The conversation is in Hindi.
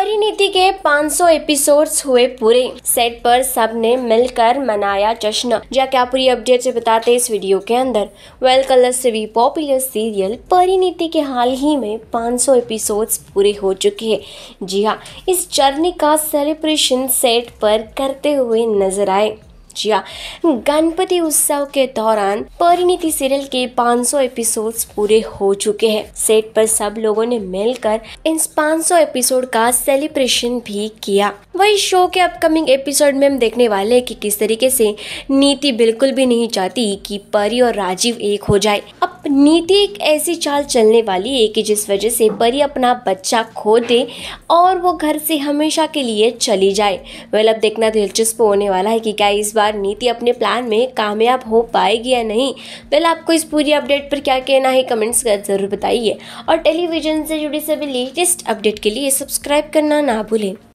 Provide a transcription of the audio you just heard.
परिणीति के 500 एपिसोड्स हुए पूरे सेट पर सब ने मिलकर मनाया जश्न जा क्या पूरी अपडेट से बताते इस वीडियो के अंदर वेल कलर से भी पॉपुलर सीरियल परिणीति के हाल ही में 500 एपिसोड्स पूरे हो चुके हैं जी हाँ इस जर्नी का सेलिब्रेशन सेट पर करते हुए नजर आए गणपति उत्सव के दौरान परिणीति सीरियल के 500 एपिसोड्स पूरे हो चुके हैं सेट पर सब लोगों ने मिलकर इन 500 एपिसोड का सेलिब्रेशन भी किया वही शो के अपकमिंग एपिसोड में हम देखने वाले हैं कि किस तरीके से नीति बिल्कुल भी नहीं चाहती कि परी और राजीव एक हो जाए अब नीति एक ऐसी चाल चलने वाली है कि जिस वजह से परी अपना बच्चा खो दे और वो घर से हमेशा के लिए चली जाए वेल अब देखना दिलचस्प होने वाला है कि क्या इस बार नीति अपने प्लान में कामयाब हो पाएगी या नहीं वेल आपको इस पूरी अपडेट पर क्या कहना है कमेंट्स कर ज़रूर बताइए और टेलीविजन से जुड़ी सभी लेटेस्ट अपडेट के लिए सब्सक्राइब करना ना भूलें